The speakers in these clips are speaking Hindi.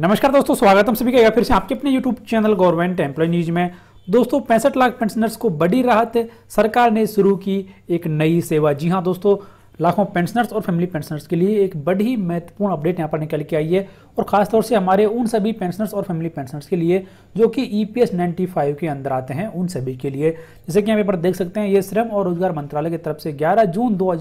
नमस्कार दोस्तों स्वागत हम सभी का फिर से आपके अपने YouTube channel government employ news में दोस्तों पैंसठ लाख पेंशनर्स को बड़ी राहत सरकार ने शुरू की एक नई सेवा जी हाँ दोस्तों लाखों पेंशनर्स और फैमिली पेंशनर्स के लिए एक बड़ी महत्वपूर्ण अपडेट यहाँ पर निकल के आई है और खासतौर से हमारे उन सभी पेंशनर्स और फैमिली पेंशनर्स के लिए जो कि ई e पी के अंदर आते हैं उन सभी के लिए जैसे कि हम यहाँ पर देख सकते हैं ये श्रम और रोजगार मंत्रालय की तरफ से ग्यारह जून दो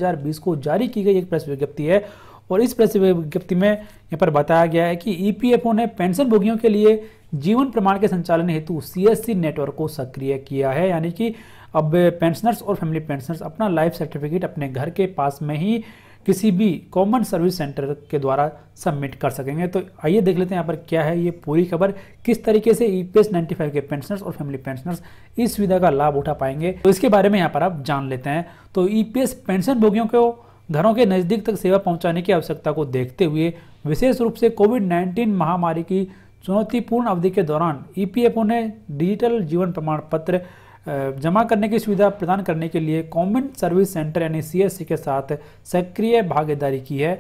को जारी की गई एक प्रेस विज्ञप्ति है और इस प्रेस विज्ञप्ति में यहाँ पर बताया गया है कि ईपीएफओ e ने पेंशन भोगियों के लिए जीवन प्रमाण के संचालन हेतु सीएससी नेटवर्क को सक्रिय किया है यानी कि अब पेंशनर्स और फैमिली पेंशनर्स अपना लाइफ सर्टिफिकेट अपने घर के पास में ही किसी भी कॉमन सर्विस सेंटर के द्वारा सबमिट कर सकेंगे तो आइए देख लेते हैं यहाँ पर क्या है ये पूरी खबर किस तरीके से ई e पी के पेंशनर्स और फैमिली पेंशनर्स इस सुविधा का लाभ उठा पाएंगे तो इसके बारे में यहाँ पर आप जान लेते हैं तो ई e पेंशन भोगियों को घरों के नज़दीक तक सेवा पहुंचाने की आवश्यकता को देखते हुए विशेष रूप से कोविड 19 महामारी की चुनौतीपूर्ण अवधि के दौरान ईपीएफओ ने डिजिटल जीवन प्रमाण पत्र जमा करने की सुविधा प्रदान करने के लिए कॉमन सर्विस सेंटर यानी सी के साथ सक्रिय भागीदारी की है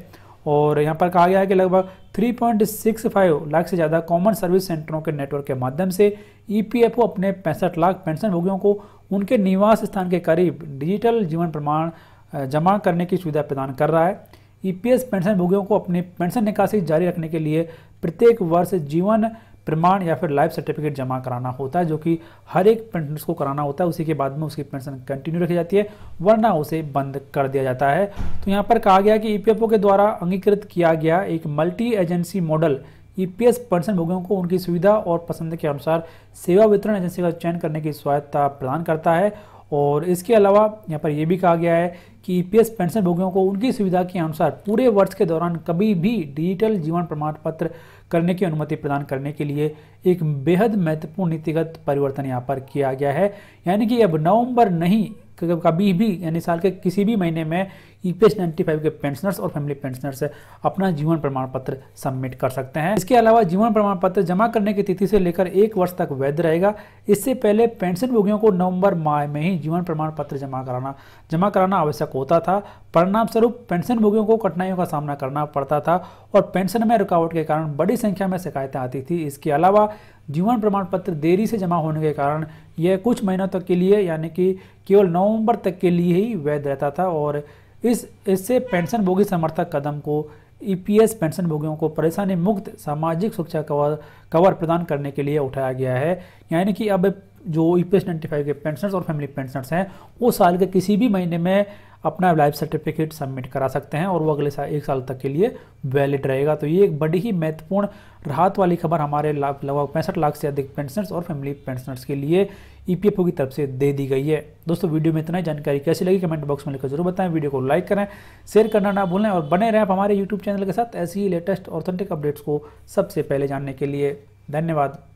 और यहाँ पर कहा गया है कि लगभग 3.65 लाख से ज़्यादा कॉमन सर्विस सेंटरों के नेटवर्क के माध्यम से ईपीएफओ अपने पैंसठ लाख पेंशनभोगियों को उनके निवास स्थान के करीब डिजिटल जीवन प्रमाण जमा करने की सुविधा प्रदान कर रहा है ईपीएस e पेंशन भोगियों को अपनी पेंशन निकासी जारी रखने के लिए प्रत्येक वर्ष जीवन प्रमाण या फिर लाइफ सर्टिफिकेट जमा कराना होता है जो कि हर एक पेंशनर्स को कराना होता है उसी के बाद में उसकी पेंशन कंटिन्यू रखी जाती है वरना उसे बंद कर दिया जाता है तो यहाँ पर कहा गया कि ईपीएफओ e के द्वारा अंगीकृत किया गया एक multi agency model EPS e pension भोगियों को उनकी सुविधा और पसंद के अनुसार सेवा वितरण एजेंसी का चयन करने की स्वायत्ता प्रदान करता है और इसके अलावा यहाँ पर यह भी कहा गया है कि ईपीएस पेंशन भोगियों को उनकी सुविधा के अनुसार पूरे वर्ष के दौरान कभी भी डिजिटल जीवन प्रमाण पत्र करने की अनुमति प्रदान करने के लिए एक बेहद महत्वपूर्ण नीतिगत परिवर्तन यहाँ पर किया गया है यानी कि अब नवंबर नहीं कभी भी यानी साल के किसी भी महीने में E P S ninety five के पेंशनर्स और फैमिली पेंशनर्स अपना जीवन प्रमाण पत्र सबमिट कर सकते हैं इसके अलावा जीवन प्रमाण पत्र जमा करने की तिथि से लेकर एक वर्ष तक वैध रहेगा इससे पहले पेंशन भोगियों को नवंबर माह में ही जीवन प्रमाण पत्र जमा कराना जमा कराना आवश्यक होता था परिणाम स्वरूप पेंशन भोगियों को कठिनाइयों का सामना करना पड़ता था और पेंशन में रुकावट के कारण बड़ी संख्या में शिकायतें आती थी इसके अलावा जीवन प्रमाण पत्र देरी से जमा होने के कारण यह कुछ महीनों तक के लिए यानी कि केवल नवंबर तक के लिए ही वैध रहता था और इस इससे पेंशन भोगी समर्थक कदम को ईपीएस e पेंशनभोगियों को परेशानी मुक्त सामाजिक सुरक्षा कवर कवर प्रदान करने के लिए उठाया गया है यानी कि अब जो E e P S ninety five के पेंशनर्स और फैमिली पेंशनर्स हैं वो साल के किसी भी महीने में अपना लाइफ सर्टिफिकेट सबमिट करा सकते हैं और वो अगले साल एक साल तक के लिए वैलिड रहेगा तो ये एक बड़ी ही महत्वपूर्ण राहत वाली खबर हमारे लगभग पैंसठ लाख से अधिक पेंशनर्स और फैमिली पेंशनर्स के लिए ओ e की तरफ से दे दी गई है दोस्तों वीडियो में इतना ही जानकारी कैसी लगी कमेंट बॉक्स में लिखकर जरूर बताएं वीडियो को लाइक करें शेयर करना ना भूलें और बने रहें आप हमारे यूट्यूब चैनल के साथ ऐसी ही लेटेस्ट ऑथेंटिक अपडेट्स को सबसे पहले जानने के लिए धन्यवाद